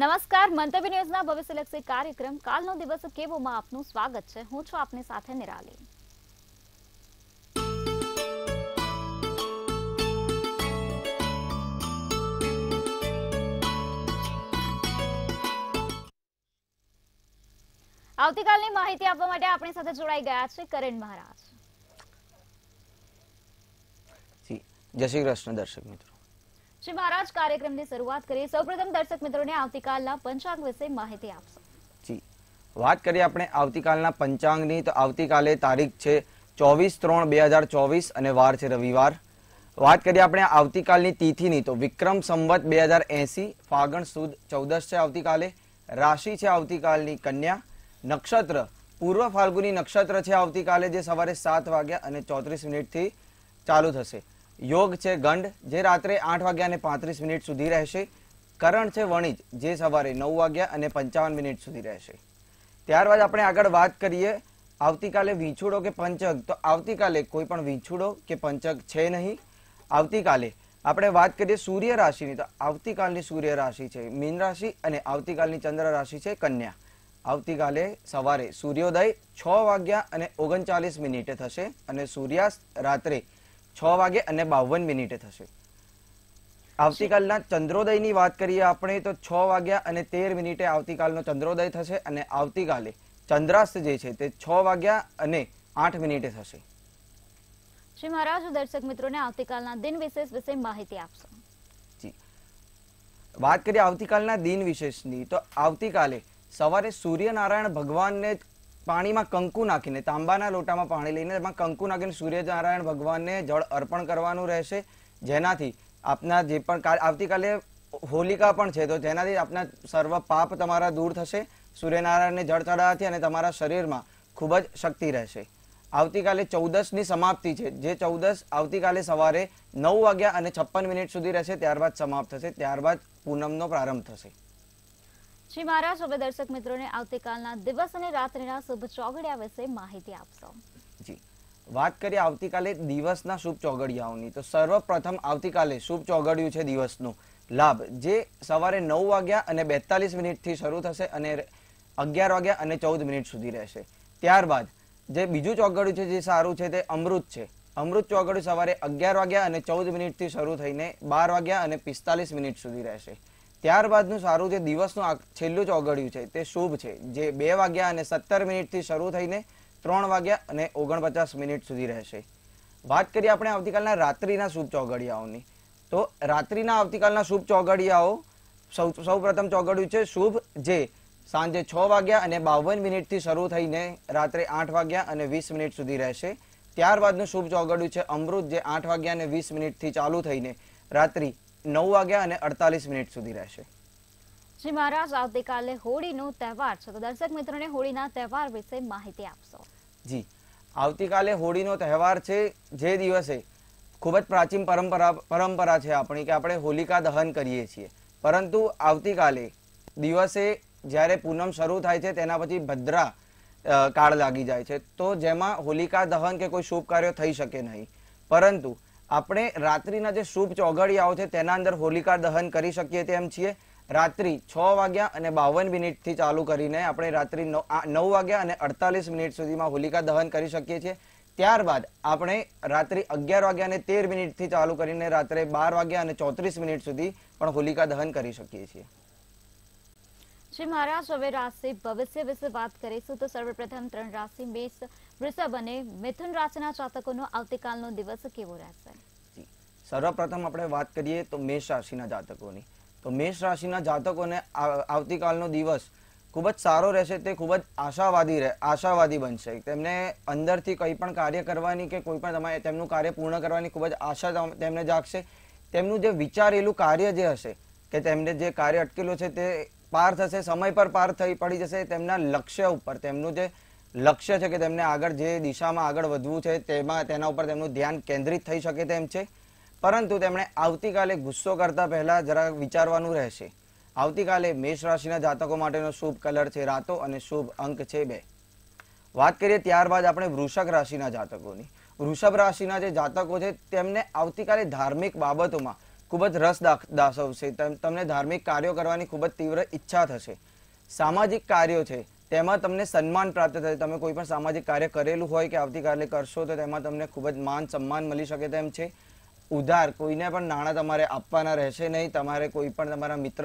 નમસ્કાર મંતવ્ય ન્યૂઝના ભવિષ્યલક્ષી કાર્યક્રમ કાલનો દિવસ કેવોમાં આપનું સ્વાગત છે હું છું આપની સાથે નિરાલી આવતીકાલની માહિતી આપવા માટે આપણી સાથે જોડાઈ ગયા છે કરણ મહારાજ જય શ્રી કૃષ્ણ દર્શક મિત્રો શ્રી મહારાજ કાર્યક્રમની શરૂઆત કરીએ સૌપ્રથમ દર્શક મિત્રોને આવતીકાલના પંચાંગ વિશે માહિતી આપશો જી વાત કરીએ આપણે આવતીકાલના પંચાંગની તો આવતીકાલે તારીખ છે ચોવીસ ત્રણ બે હજાર ચોવીસ અને વાર છે રવિવાર વાત કરીએ આપણે આવતીકાલની તિથિની તો વિક્રમ સંવત બે હજાર એસી ફાગણ સુદ ચૌદસ છે આવતીકાલે રાશિ છે આવતીકાલની કન્યા નક્ષત્ર પૂર્વ ફાલ્ગુની નક્ષત્ર છે આવતીકાલે જે સવારે સાત વાગ્યા અને ચોત્રીસ મિનિટથી ચાલુ થશે યોગ છે ગંડ જે રાત્રે આઠ વાગ્યા અને પાંત્રીસ મિનિટ સુધી રહેશે કરણ છે વણિજ જે સવારે નવ વાગ્યા અને પંચાવન મિનિટ સુધી રહેશે ત્યારબાદ આપણે આગળ વાત કરીએ આવતીકાલે વીંછુડો કે પંચક તો આવતીકાલે કોઈ પણ વીંછુડો કે પંચક છે નહીં આવતીકાલે આપણે વાત કરીએ સૂર્ય રાશિની તો આવતીકાલની સૂર્ય રાશિ છે મીન રાશિ અને આવતીકાલની ચંદ્ર રાશિ છે કન્યા આવતીકાલે સવારે સૂર્યોદય છ વાગ્યા અને ઓગણચાલીસ મિનિટે થશે અને સૂર્યાસ્ત રાત્રે છ વાગે અને બાવન મિનિટે થશે આવતીકાલના ચંદ્રોદયની વાત કરીએ આપણે તો છ વાગ્યા અને તેર મિનિટે આવતીકાલનો ચંદ્રોદય થશે અને આવતીકાલે ચંદ્રાસ્ત જે છે તે છ વાગ્યા અને આઠ મિનિટે થશે શ્રી મહારાજ દર્શક મિત્રોને આવતીકાલના દિન વિશેષ વિશે માહિતી આપશો વાત કરીએ આવતીકાલના દિન વિશેષની તો આવતીકાલે સવારે સૂર્યનારાયણ ભગવાનને પાણીમાં કંકુ નાખીને તાંબાના લોટામાં પાણી લઈને એમાં કંકુ નાખીને સૂર્યનારાયણ ભગવાનને જળ અર્પણ કરવાનું રહેશે જેનાથી આપના જે પણ આવતીકાલે હોલિકા પણ છે તો જેનાથી આપના સર્વ પાપ તમારા દૂર થશે સૂર્યનારાયણને જળ ચડાવવાથી અને તમારા શરીરમાં ખૂબ જ શક્તિ રહેશે આવતીકાલે ચૌદસની સમાપ્તિ છે જે ચૌદસ આવતીકાલે સવારે નવ વાગ્યા અને છપ્પન મિનિટ સુધી રહેશે ત્યારબાદ સમાપ્ત થશે ત્યારબાદ પૂનમનો પ્રારંભ થશે શ્રી મહારાજ હવે દર્શક મિત્રોને આવતીકાલના દિવસ અને રાત્રિના શુભ ચોગડિયા વિશે માહિતી આપશો જી વાત કરીએ આવતીકાલે દિવસના શુભ ચોઘડિયાઓની તો સર્વપ્રથમ આવતીકાલે શુભ ચોઘડિયું છે દિવસનું લાભ જે સવારે નવ વાગ્યા અને બેતાલીસ મિનિટથી શરૂ થશે અને અગિયાર વાગ્યા અને ચૌદ મિનિટ સુધી રહેશે ત્યારબાદ જે બીજું ચોઘડિયું છે જે સારું છે તે અમૃત છે અમૃત ચોઘડિયું સવારે અગિયાર વાગ્યા અને ચૌદ મિનિટથી શરૂ થઈને બાર વાગ્યા અને પિસ્તાલીસ મિનિટ સુધી રહેશે ત્યારબાદનું સારું જે દિવસનું છેલ્લું જ ઓગળ્યું છે તે શુભ છે જે બે વાગ્યા અને સત્તર મિનિટથી શરૂ થઈને ત્રણ વાગ્યા અને ઓગણપચાસ મિનિટ સુધી રહેશે વાત કરીએ આપણે આવતીકાલના રાત્રિના શુભ ચોગડિયાઓની તો રાત્રિના આવતીકાલના શુભ ચોગડિયાઓ સૌ સૌપ્રથમ ચોગડિયું છે શુભ જે સાંજે છ વાગ્યા અને બાવન મિનિટથી શરૂ થઈને રાત્રે આઠ વાગ્યા અને વીસ મિનિટ સુધી રહેશે ત્યારબાદનું શુભ ચોગડિયું છે અમૃત જે આઠ વાગ્યા અને વીસ મિનિટથી ચાલુ થઈને રાત્રિ નવ વાગ્યા અને અડતાલીસ મિનિટ સુધી રહેશે શ્રી મહારાજ આવતીકાલે હોળીનો તહેવાર છે તો દર્શક મિત્રોને હોળીના તહેવાર વિશે માહિતી આપશો જી આવતીકાલે હોળીનો તહેવાર છે જે દિવસે ખૂબ જ પ્રાચીન પરંપરા પરંપરા છે આપણી કે આપણે હોલિકા દહન કરીએ છીએ પરંતુ આવતીકાલે દિવસે જ્યારે પૂનમ શરૂ થાય છે તેના પછી ભદ્રા કાળ લાગી જાય છે તો જેમાં હોલિકા દહન કે કોઈ શુભ કાર્ય થઈ શકે નહીં પરંતુ આપણે રાત્રિના જે શુભ ચોઘડિયાઓ છે તેના અંદર હોલિકા દહન કરી શકીએ તેમ છીએ રાત્રિ છ વાગ્યા અને બાવન મિનિટથી ચાલુ કરીને આપણે રાત્રિ નવ વાગ્યા અને અડતાલીસ મિનિટ સુધીમાં હોલિકા દહન કરી શકીએ છીએ ત્યારબાદ આપણે રાત્રિ અગિયાર વાગ્યા અને તેર મિનિટથી ચાલુ કરીને રાત્રે બાર વાગ્યા અને ચોત્રીસ મિનિટ સુધી પણ હોલિકા દહન કરી શકીએ છીએ શ્રી મહારાજ હવે રાશિ ભવિષ્ય વિશે વાત કરીશું તો સર્વપ્રથમ ત્રણ રાશિ મેષ વૃષભ અને મિથુન રાશિના જાતકોનો આવતીકાલનો દિવસ કેવો રહેશે સર્વપ્રથમ આપણે વાત કરીએ તો મેષ રાશિના જાતકોની તો મેષ રાશિના જાતકોને આવતીકાલનો દિવસ ખૂબ જ સારો રહેશે તે ખૂબ જ આશાવાદી રહે આશાવાદી બનશે તેમને અંદરથી કંઈ પણ કાર્ય કરવાની કે કોઈ પણ તમારે તેમનું કાર્ય પૂર્ણ કરવાની ખૂબ જ આશા તેમને જાગશે તેમનું જે વિચારેલું કાર્ય જે હશે કે તેમને જે કાર્ય અટકેલું છે તે પાર થશે સમય પર પાર થઈ પડી જશે તેમના લક્ષ્ય ઉપર તેમનું જે લક્ષ્ય છે કે તેમને આગળ જે દિશામાં આગળ વધવું છે તેમાં તેના ઉપર તેમનું ધ્યાન કેન્દ્રિત થઈ શકે તેમ છે પરંતુ તેમણે આવતીકાલે ગુસ્સો કરતા પહેલા જરા વિચારવાનું રહેશે આવતીકાલે મેષ રાશિના જાતકો માટેનો શુભ કલર છે રાતો અને શુભ અંક છે બે વાત કરીએ ત્યારબાદ આપણે વૃષભ રાશિના જાતકોની વૃષભ રાશિના જે જાતકો છે તેમને આવતીકાલે ધાર્મિક બાબતોમાં ખૂબ જ રસ દાસવશે તમને ધાર્મિક કાર્યો કરવાની ખૂબ જ તીવ્ર ઈચ્છા થશે સામાજિક કાર્યો છે તેમાં તમને સન્માન પ્રાપ્ત થશે તમે કોઈ પણ સામાજિક કાર્ય કરેલું હોય કે આવતીકાલે કરશો તો તેમાં તમને ખૂબ જ માન સન્માન મળી શકે તેમ છે ઉધાર કોઈને પણ નાણાં તમારે આપવાના રહેશે નહીં તમારે કોઈ પણ તમારા મિત્ર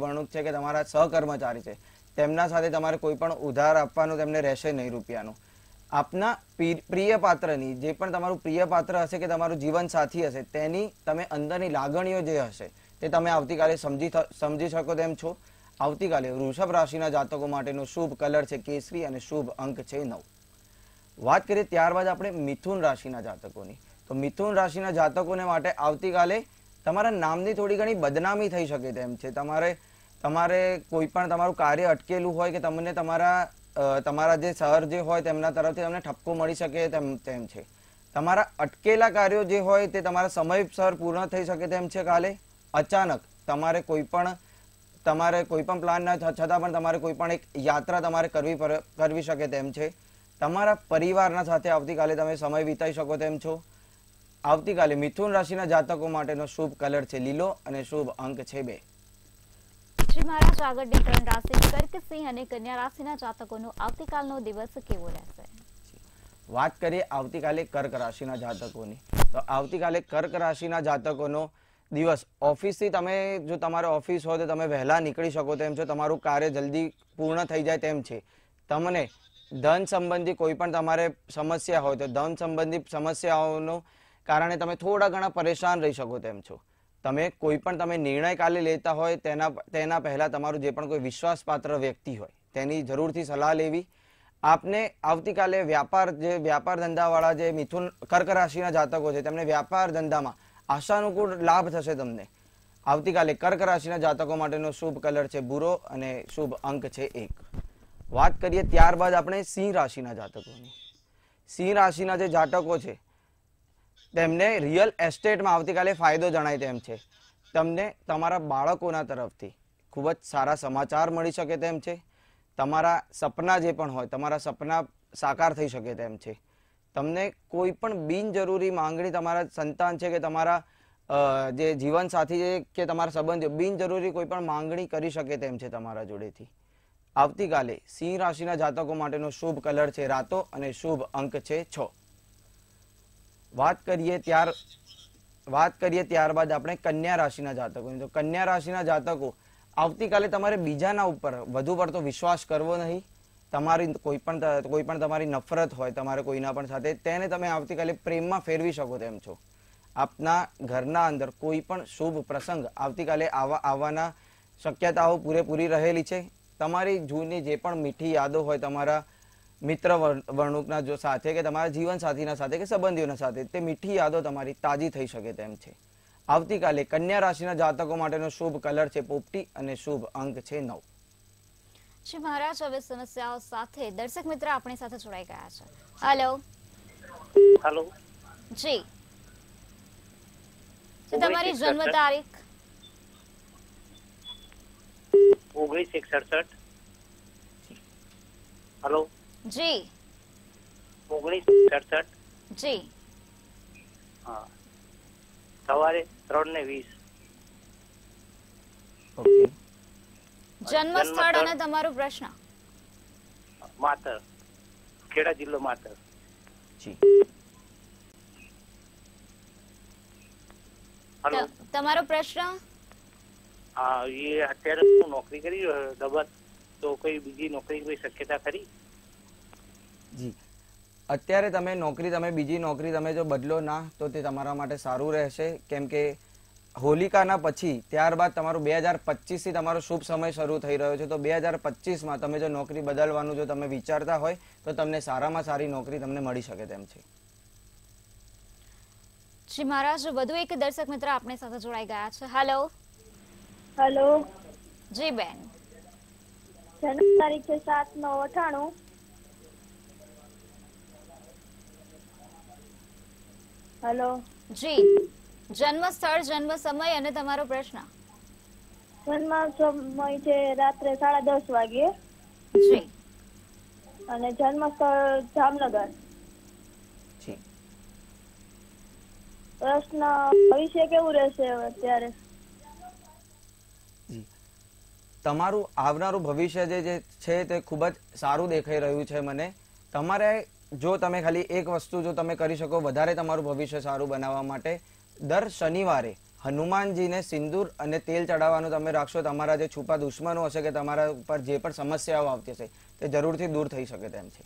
વર્ણુક છે કે તમારા સહકર્મચારી છે તેમના સાથે તમારે કોઈ પણ ઉધાર આપવાનું તેમને રહેશે નહીં રૂપિયાનું આપના પ્રિય પાત્રની જે પણ તમારું પ્રિય પાત્ર હશે કે તમારું જીવન સાથી હશે તેની તમે અંદરની લાગણીઓ જે હશે તે તમે આવતીકાલે સમજી સમજી શકો તેમ છો આવતીકાલે વૃષભ રાશિના જાતકો માટેનો શુભ કલર છે કેસરી અને શુભ અંક છે નવ વાત કરીએ ત્યારબાદ આપણે મિથુન રાશિના જાતકોની તો મિથુન રાશિના જાતકોને માટે આવતીકાલે તમારા નામની થોડી ઘણી બદનામી થઈ શકે તેમ છે તમારે તમારે કોઈ પણ તમારું કાર્ય અટકેલું હોય કે તમને તમારા તમારા જે સર જે હોય તેમના તરફથી તમને ઠપકો મળી શકે તેમ તેમ છે તમારા અટકેલા કાર્યો જે હોય તે તમારા સમયસર પૂર્ણ થઈ શકે તેમ છે કાલે અચાનક તમારે કોઈ પણ તમારે કોઈ પણ પ્લાન ન છતાં પણ તમારે કોઈ પણ એક યાત્રા તમારે કરવી કરવી શકે તેમ છે તમારા પરિવારના સાથે આવતીકાલે તમે સમય વિતાવી શકો તેમ છો આવતીકાલે મિથુન રાશિના જાતકો માટેનો શુભ કલર છે લીલો અને શુભ અંક છે બે શ્રી મહારાજ આગળની ત્રણ રાશિ સિંહ અને કન્યા રાશિના જાતકોનો આવતીકાલનો દિવસ કેવો રહેશે વાત કરીએ આવતીકાલે કર્ક રાશિના જાતકોની તો આવતીકાલે કર્ક રાશિના જાતકોનો દિવસ ઓફિસથી તમે જો તમારે ઓફિસ હોય તો તમે વહેલા નીકળી શકો તેમ છો તમારું કાર્ય જલ્દી પૂર્ણ થઈ જાય તેમ છે તમને ધન સંબંધી કોઈ પણ તમારે સમસ્યા હોય તો ધન સંબંધી સમસ્યાઓનો કારણે તમે થોડા ઘણા પરેશાન રહી શકો તેમ છો તમે કોઈ પણ તમે નિર્ણય કાલે લેતા હોય તેના તેના પહેલાં તમારું જે પણ કોઈ વિશ્વાસપાત્ર વ્યક્તિ હોય તેની જરૂરથી સલાહ લેવી આપને આવતીકાલે વ્યાપાર જે વ્યાપાર ધંધાવાળા જે મિથુન કર્ક રાશિના જાતકો છે તેમને વ્યાપાર ધંધામાં આશાનુકૂળ લાભ થશે તમને આવતીકાલે કર્ક રાશિના જાતકો માટેનો શુભ કલર છે ભૂરો અને શુભ અંક છે એક વાત કરીએ ત્યારબાદ આપણે સિંહ રાશિના જાતકોની સિંહ રાશિના જે જાતકો છે તેમને રિયલ એસ્ટેટમાં આવતીકાલે ફાયદો જણાય તેમ છે તમને તમારા બાળકોના તરફથી ખૂબ જ સારા સમાચાર મળી શકે તેમ છે તમારા સપના જે પણ હોય તમારા સપના સાકાર થઈ શકે તેમ છે તમને કોઈ પણ બિનજરૂરી માંગણી તમારા સંતાન છે કે તમારા જે જીવનસાથી છે કે તમારા સંબંધ બિનજરૂરી કોઈ પણ માંગણી કરી શકે તેમ છે તમારા જોડેથી આવતીકાલે સિંહ રાશિના જાતકો માટેનો શુભ કલર છે રાતો અને શુભ અંક છે છ વાત કરીએ ત્યાર વાત કરીએ ત્યારબાદ આપણે કન્યા રાશિના જાતકોની તો કન્યા રાશિના જાતકો આવતીકાલે તમારે બીજાના ઉપર વધુ પડતો વિશ્વાસ કરવો નહીં તમારી કોઈ પણ કોઈ પણ તમારી નફરત હોય તમારે કોઈના પણ સાથે તેને તમે આવતીકાલે પ્રેમમાં ફેરવી શકો તેમ છો આપના ઘરના અંદર કોઈ પણ શુભ પ્રસંગ આવતીકાલે આવા આવવાના શક્યતાઓ પૂરેપૂરી રહેલી છે તમારી જૂની જે પણ મીઠી યાદો હોય તમારા મિત્ર વર્ણુકના જો સાથે કે તમારા જીવનસાથીના સાથે કે સંબંધીઓના સાથે તે મીઠી યાદો તમારી તાજી થઈ શકે તેમ છે આવતીકાલે કન્યા રાશિના જાતકો માટેનો શુભ કલર છે પોપટી અને શુભ અંક છે નવ જી મહારાજ હવે સમસ્યાઓ સાથે દર્શક મિત્ર આપણી સાથે જોડાઈ ગયા છે હેલો હેલો જી તમારી જન્મ તારીખ ઓગણીસ એક સડસઠ હેલો જી ઓગણીસ સડસઠ જી હા સવારે ત્રણ ને વીસ ઓકે જન્મ સ્થળ અને તમારો પ્રશ્ન માતર ખેડા જિલ્લો માતર જી તમારો પ્રશ્ન હા એ અત્યારે હું નોકરી કરી રહ્યો દબત તો કોઈ બીજી નોકરી કોઈ શક્યતા ખરી જી અત્યારે તમે નોકરી તમે બીજી નોકરી તમે જો બદલો ના તો તે તમારા માટે સારું રહેશે કેમ કે હોલિકાના પછી ત્યારબાદ તમારું બે હજાર પચીસથી તમારો શુભ સમય શરૂ થઈ રહ્યો છે તો બે હજાર પચીસમાં તમે જો નોકરી બદલવાનું જો તમે વિચારતા હોય તો તમને સારામાં સારી નોકરી તમને મળી શકે તેમ છે શ્રી મહારાજ વધુ એક દર્શક મિત્ર આપણી સાથે જોડાઈ ગયા છે હેલો હેલો જી બેન જન્મ તારીખ છે સાત નો અઠાણું હેલો જી જન્મ સ્થળ જન્મ સમય અને તમારો પ્રશ્ન જન્મ સમય છે રાત્રે સાડા દસ વાગ્યે અને જન્મ સ્થળ જામનગર પ્રશ્ન ભવિષ્ય કેવું રહેશે અત્યારે તમારું આવનારું ભવિષ્ય જે છે તે ખૂબ જ સારું દેખાઈ રહ્યું છે મને તમારે જો તમે ખાલી એક વસ્તુ જો તમે કરી શકો વધારે તમારું ભવિષ્ય સારું બનાવવા માટે દર શનિવારે હનુમાનજીને સિંદૂર અને તેલ ચડાવવાનું તમે રાખશો તમારા જે છુપા દુશ્મનો હશે કે તમારા ઉપર જે પણ સમસ્યાઓ આવતી હશે તે જરૂરથી દૂર થઈ શકે તેમ છે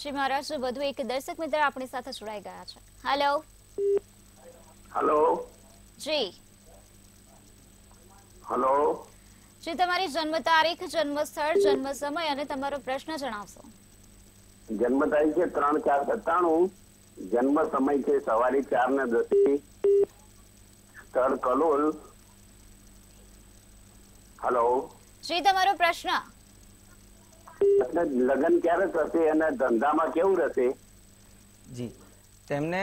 શ્રી મહારાજ વધુ એક દર્શક મિત્ર આપણી સાથે જોડાઈ ગયા છે hello hello ji hello ji તમારી જન્મ તારીખ જન્મ સ્થળ જન્મ સમય અને તમારો પ્રશ્ન જણાવશો જન્મ તારીખ છે ત્રણ ચાર સત્તાણું જન્મ સમય છે સવારે ચાર ને દસે સ્થળ કલોલ હલો શ્રી તમારો પ્રશ્ન લગ્ન ક્યારે થશે અને ધંધામાં કેવું રહેશે જી તેમને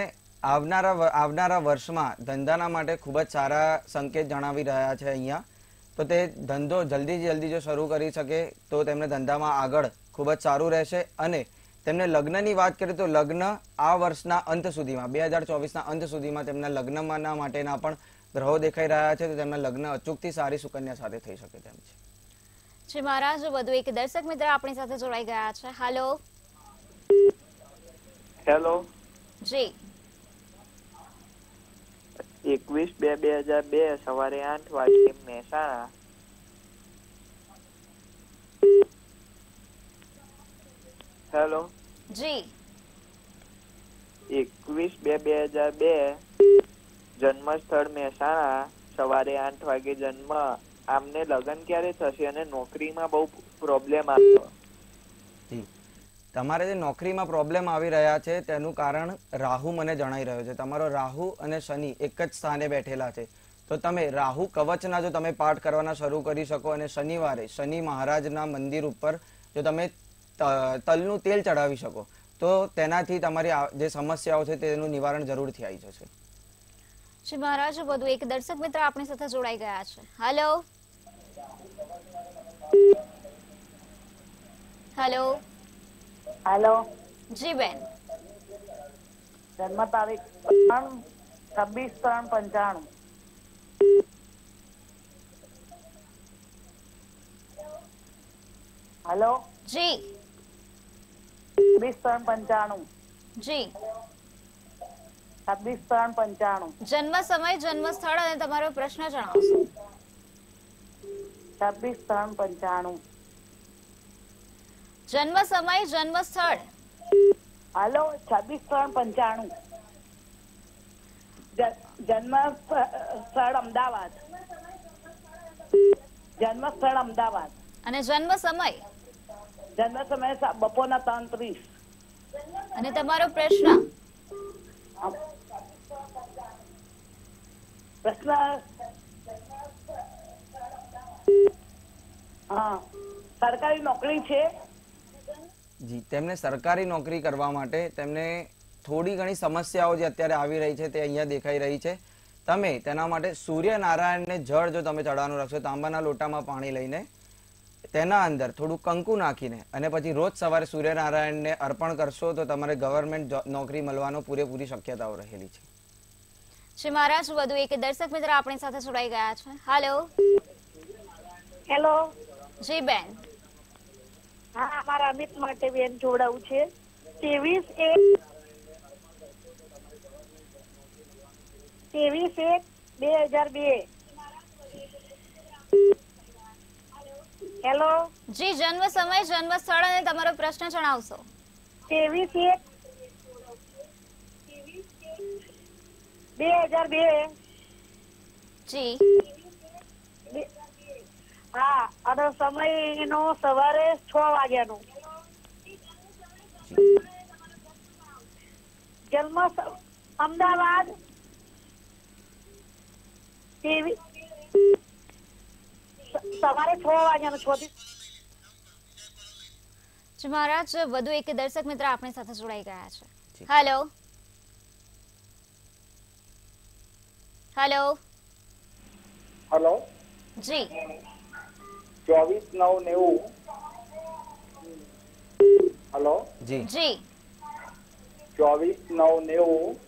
આવનારા આવનારા વર્ષમાં ધંધાના માટે ખૂબ જ સારા સંકેત જણાવી રહ્યા છે અહીંયા તો તે ધંધો જલ્દી જલ્દી જો શરૂ કરી શકે તો તેમને ધંધામાં આગળ ખૂબ જ સારું રહેશે અને તેમને લગ્નની વાત કરીએ તો લગ્ન આ વર્ષના અંત સુધીમાં બે હજાર અંત સુધીમાં તેમના લગ્નમાંના માટેના પણ ગ્રહો દેખાઈ રહ્યા છે તો તેમના લગ્ન અચૂકથી સારી સુકન્યા સાથે થઈ શકે તેમ છે જી મહારાજ વધુ એક દર્શક મિત્ર આપણી સાથે જોડાઈ ગયા છે હાલો હેલો જી એકવીસ બે બે હજાર બે સવારે આઠ વાગે મહેસાણા હેલો જી એકવીસ બે બે હજાર બે જન્મ સ્થળ મહેસાણા સવારે આઠ વાગે જન્મ આમને લગ્ન ક્યારે થશે અને નોકરીમાં બહુ પ્રોબ્લેમ આવ્યો તમારે જે નોકરીમાં પ્રોબ્લેમ આવી રહ્યા છે તેનું કારણ રાહુ મને જણાઈ રહ્યો છે તમારો રાહુ અને શનિ એક જ સ્થાને બેઠેલા છે તો તમે રાહુ કવચના જો તમે પાઠ કરવાના શરૂ કરી શકો અને શનિવારે શનિ મહારાજના મંદિર ઉપર જો તમે તલનું તેલ ચડાવી શકો તો તેનાથી તમારી જે સમસ્યાઓ છે તેનું નિવારણ જરૂરથી આવી જશે શ્રી મહારાજ વધુ એક દર્શક મિત્ર આપણી સાથે જોડાઈ ગયા છે હેલો હેલો હેલો જી બેન જન્મ તારીખ ત્રણ છવ્વીસ ત્રણ પંચાણું હેલો જી જન્મ સમય જન્મ સ્થળ અને તમારો પ્રશ્ન જણાવશો છવ્વીસ ત્રણ પંચાણું જન્મ સમય જન્મ સ્થળ હાલો છવ્વીસ ત્રણ પંચાણું જન્મ સ્થળ અમદાવાદ જન્મ સ્થળ અમદાવાદ અને જન્મ સમય જન્મ સમય બપોરના ત્રણ ત્રીસ અને તમારો પ્રશ્ન પ્રશ્ન સરકારી નોકરી છે જી તેમને સરકારી નોકરી કરવા માટે તેમને થોડી ઘણી સમસ્યાઓ જે અત્યારે આવી રહી છે તે અહીંયા દેખાઈ રહી છે તમે તેના માટે સૂર્યનારાયણને જળ જો તમે ચડાવવાનું રાખશો તાંબાના લોટામાં પાણી લઈને તેના અંદર થોડું કંકુ નાખીને અને પછી રોજ સવારે સૂર્યનારાયણને અર્પણ કરશો તો તમારે ગવર્મેન્ટ નોકરી મળવાનો પૂરેપૂરી શક્યતાઓ રહેલી છે શ્રી મહારાજ વધુ એક દર્શક મિત્ર આપણી સાથે જોડાઈ ગયા છે હાલો હેલો જી બેન હા મારા અમિત માટે બેન જોડાવું છે ત્રેવીસ એક ત્રેવીસ એક બે હજાર બે હેલો જી જન્મ સમય જન્મ સ્થળ અને તમારો પ્રશ્ન જણાવશો ત્રેવીસ એક બે હજાર બે જી હા અને સમય નો સવારે છ વાગ્યાનો જન્મ અમદાવાદ ત્રેવીસ સવારે છ વાગ્યાનું છ થી મહારાજ વધુ એક દર્શક મિત્ર આપણી સાથે જોડાઈ ગયા છે હેલો હેલો હેલો જી ચોવીસ નવ નેવું હેલો જી જી ચોવીસ નવ નેવું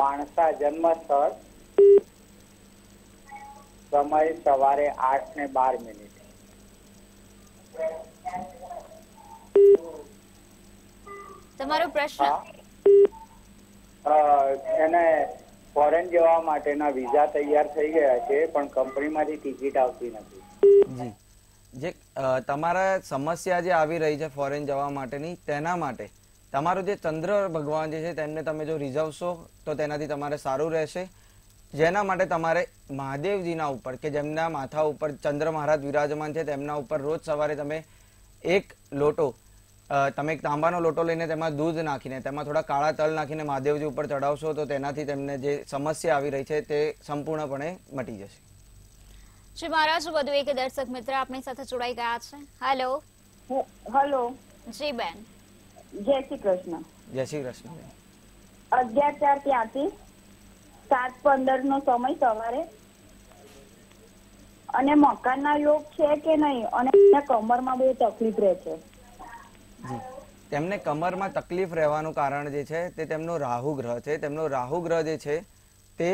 માણસા જન્મ સ્થળ સમય સવારે આઠ ને બાર મિનિટ તમારો પ્રશ્ન એને ફોરેન જવા માટેના વિઝા તૈયાર થઈ ગયા છે પણ કંપનીમાંથી ટિકિટ આવતી નથી જે તમારા સમસ્યા જે આવી રહી છે ફોરેન જવા માટેની તેના માટે તમારો જે ચંદ્ર ભગવાન જે છે તેમને તમે જો રિઝવશો તો તેનાથી તમારે સારું રહેશે જેના માટે તમારે મહાદેવજીના ઉપર કે જેમના માથા ઉપર ચંદ્ર મહારાજ વિરાજમાન છે તેમના ઉપર રોજ સવારે તમે એક લોટો તમે એક તાંબાનો લોટો લઈને તેમાં દૂધ નાખીને તેમાં થોડા કાળા તલ નાખીને મહાદેવજી ઉપર ચડાવશો તો તેનાથી તેમને જે સમસ્યા આવી રહી છે તે સંપૂર્ણપણે મટી જશે શ્રી મહારાજ વધુ એક દર્શક મિત્ર આપની સાથે જોડાઈ ગયા છે હેલો હેલો જી બેન જય શ્રી કૃષ્ણ જય શ્રી કૃષ્ણ અગિયાર ચાર ત્યાંથી સાત પંદર નો સમય સવારે અને મકાનના યોગ છે કે નહીં અને કમરમાં બહુ તકલીફ રહે છે તેમને કમરમાં તકલીફ રહેવાનું કારણ જે છે તે તેમનો રાહુ ગ્રહ છે તેમનો રાહુ ગ્રહ જે છે તે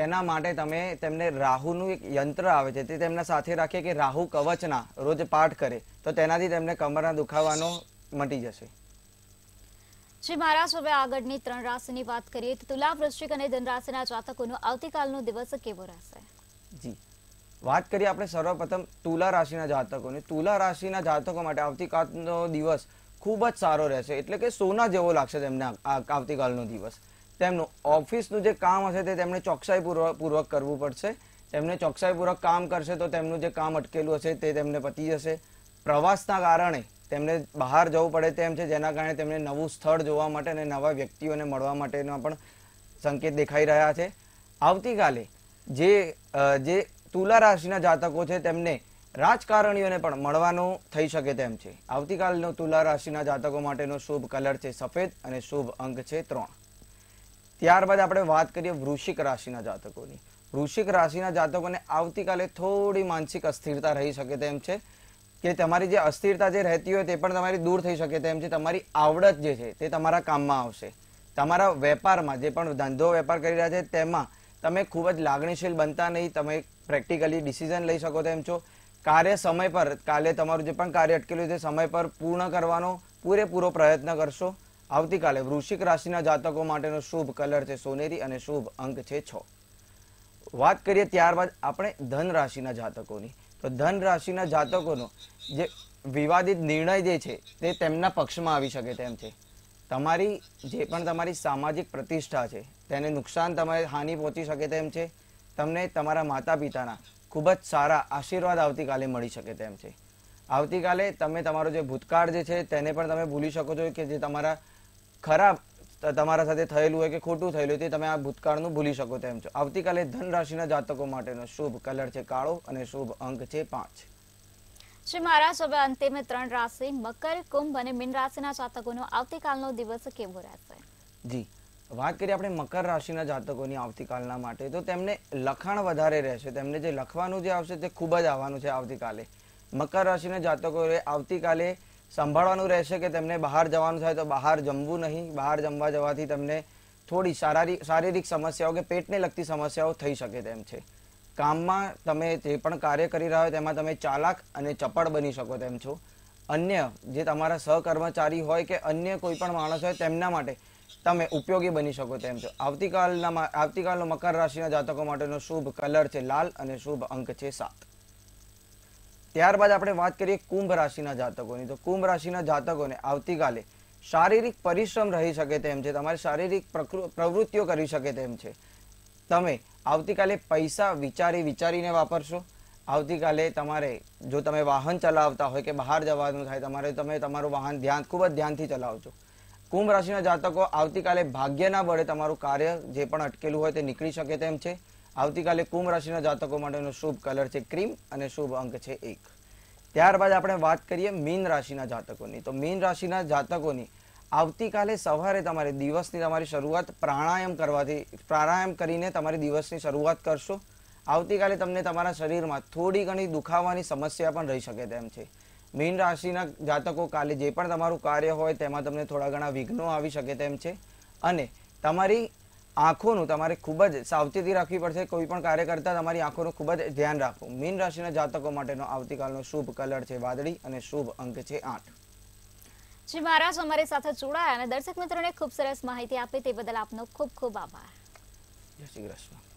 તેના માટે તમે તેમને રાહુનું એક યંત્ર આવે છે તે તેમના સાથે રાખે કે રાહુ કવચના રોજ પાઠ કરે તો તેનાથી તેમને કમરના દુખાવાનો મટી જશે જી મહારાજ હવે આગળની ત્રણ રાશિની વાત કરીએ તો તુલા વૃશ્ચિક અને ધન જાતકોનો આવતીકાલનો દિવસ કેવો રહેશે જી વાત કરીએ આપણે સર્વપ્રથમ તુલા રાશિના જાતકોની તુલા રાશિના જાતકો માટે આવતીકાલનો દિવસ ખૂબ જ સારો રહેશે એટલે કે સોના જેવો લાગશે તેમને આવતીકાલનો દિવસ તેમનું ઓફિસનું જે કામ હશે તે તેમણે પૂર્વક કરવું પડશે તેમને ચોકસાઈપૂર્વક કામ કરશે તો તેમનું જે કામ અટકેલું હશે તે તેમને પતી જશે પ્રવાસના કારણે તેમને બહાર જવું પડે તેમ છે જેના કારણે તેમને નવું સ્થળ જોવા માટે અને નવા વ્યક્તિઓને મળવા માટેનો પણ સંકેત દેખાઈ રહ્યા છે આવતીકાલે જે જે તુલા રાશિના જાતકો છે તેમને રાજકારણીઓને પણ મળવાનું થઈ શકે તેમ છે આવતીકાલનો તુલા રાશિના જાતકો માટેનો શુભ કલર છે સફેદ અને શુભ અંક છે ત્રણ ત્યારબાદ આપણે વાત કરીએ વૃશ્ચિક રાશિના જાતકોની વૃશ્ચિક રાશિના જાતકોને આવતીકાલે થોડી માનસિક અસ્થિરતા રહી શકે તેમ છે કે તમારી જે અસ્થિરતા જે રહેતી હોય તે પણ તમારી દૂર થઈ શકે તેમ છે તમારી આવડત જે છે તે તમારા કામમાં આવશે તમારા વેપારમાં જે પણ ધંધો વેપાર કરી રહ્યા છે તેમાં તમે ખૂબ જ લાગણીશીલ બનતા નહીં તમે પ્રેક્ટિકલી ડિસિઝન લઈ શકો તેમ છો કાર્ય સમય પર કાલે તમારું જે પણ કાર્ય અટકેલું છે સમય પર પૂર્ણ કરવાનો પૂરેપૂરો પ્રયત્ન કરશો આવતીકાલે વૃશ્ચિક રાશિના જાતકો માટેનો શુભ કલર છે સોનેરી અને શુભ અંક છે છ વાત કરીએ ત્યારબાદ આપણે ધન રાશિના જાતકોની તો ધન રાશિના જાતકોનો જે વિવાદિત નિર્ણય જે છે તે તેમના પક્ષમાં આવી શકે તેમ છે તમારી જે પણ તમારી સામાજિક પ્રતિષ્ઠા છે તેને નુકસાન તમારે હાનિ પહોંચી શકે તેમ છે તમને તમારા માતા પિતાના ખૂબ જ સારા આશીર્વાદ આવતીકાલે મળી શકે તેમ છે આવતીકાલે તમે તમારો જે ભૂતકાળ જે છે તેને પણ તમે ભૂલી શકો છો કે જે તમારા ખરાબ તમારા સાથે થયેલું હોય કે ખોટું થયેલું તે તમે આ ભૂતકાળનું ભૂલી શકો તેમ છો આવતીકાલે ધન જાતકો માટેનો શુભ કલર છે કાળો અને શુભ અંક છે પાંચ શ્રી મહારાજ હવે અંતિમ ત્રણ રાશિ મકર કુંભ અને મીન રાશિના જાતકોનો આવતીકાલનો દિવસ કેવો રહેશે જી વાત કરીએ આપણે મકર રાશિના જાતકોની આવતીકાલના માટે તો તેમને લખાણ વધારે રહેશે તેમને જે લખવાનું જે આવશે તે ખૂબ જ આવવાનું છે આવતીકાલે મકર રાશિના જાતકોએ આવતીકાલે સંભાળવાનું રહેશે કે તેમને બહાર જવાનું થાય તો બહાર જમવું નહીં બહાર જમવા જવાથી તેમને થોડી શારીરિક સમસ્યાઓ કે પેટને લગતી સમસ્યાઓ થઈ શકે તેમ છે કામમાં તમે જે પણ કાર્ય કરી રહ્યા હોય તેમાં તમે ચાલાક અને ચપળ બની શકો તેમ છો અન્ય જે તમારા સહકર્મચારી હોય કે અન્ય કોઈ પણ માણસ હોય તેમના માટે તમે ઉપયોગી બની શકો તેમ છો આવતીકાલના આવતીકાલનો મકર રાશિના જાતકો માટેનો શુભ કલર છે લાલ અને શુભ અંક છે સાત ત્યારબાદ આપણે વાત કરીએ કુંભ રાશિના જાતકોની તો કુંભ રાશિના જાતકોને આવતીકાલે શારીરિક પરિશ્રમ રહી શકે તેમ છે તમારે શારીરિક પ્રવૃત્તિઓ કરી શકે તેમ છે તમે આવતીકાલે પૈસા વિચારી વિચારીને વાપરશો આવતીકાલે તમારે જો તમે વાહન ચલાવતા હોય કે બહાર જવાનું થાય તમારે તમે તમારું વાહન ધ્યાન ખૂબ જ ધ્યાનથી ચલાવજો કુંભ રાશિના જાતકો આવતીકાલે ભાગ્યના બળે તમારું કાર્ય જે પણ અટકેલું હોય તે નીકળી શકે તેમ છે આવતીકાલે કુંભ રાશિના જાતકો માટેનો શુભ કલર છે ક્રીમ અને શુભ અંક છે એક ત્યારબાદ આપણે વાત કરીએ મીન રાશિના જાતકોની તો મીન રાશિના જાતકોની આવતીકાલે સવારે તમારે દિવસની તમારી શરૂઆત પ્રાણાયામ કરવાથી પ્રાણાયામ કરીને તમારી દિવસની શરૂઆત કરશો આવતીકાલે તમને તમારા શરીરમાં થોડી ઘણી દુખાવાની સમસ્યા પણ રહી શકે તેમ છે મીન રાશિના જાતકો કાલે જે પણ તમારું કાર્ય હોય તેમાં તમને થોડા ઘણા વિઘ્નો આવી શકે તેમ છે અને તમારી આંખોનું તમારે ખૂબ જ સાવચેતી રાખવી પડશે કોઈ પણ કાર્ય કરતાં તમારી આંખોનું ખૂબ જ ધ્યાન રાખવું મીન રાશિના જાતકો માટેનો આવતીકાલનો શુભ કલર છે વાદળી અને શુભ અંક છે આઠ શ્રી મહારાજ અમારી સાથે જોડાયા અને દર્શક મિત્રોને ખૂબ સરસ માહિતી આપી તે બદલ આપનો ખૂબ ખૂબ આભાર જય શ્રી કૃષ્ણ